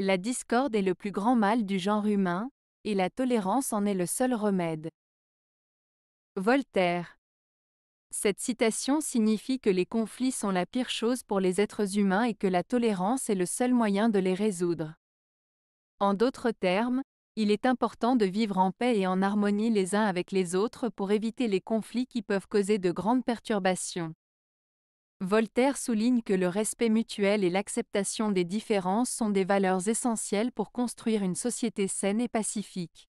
La discorde est le plus grand mal du genre humain, et la tolérance en est le seul remède. Voltaire. Cette citation signifie que les conflits sont la pire chose pour les êtres humains et que la tolérance est le seul moyen de les résoudre. En d'autres termes, il est important de vivre en paix et en harmonie les uns avec les autres pour éviter les conflits qui peuvent causer de grandes perturbations. Voltaire souligne que le respect mutuel et l'acceptation des différences sont des valeurs essentielles pour construire une société saine et pacifique.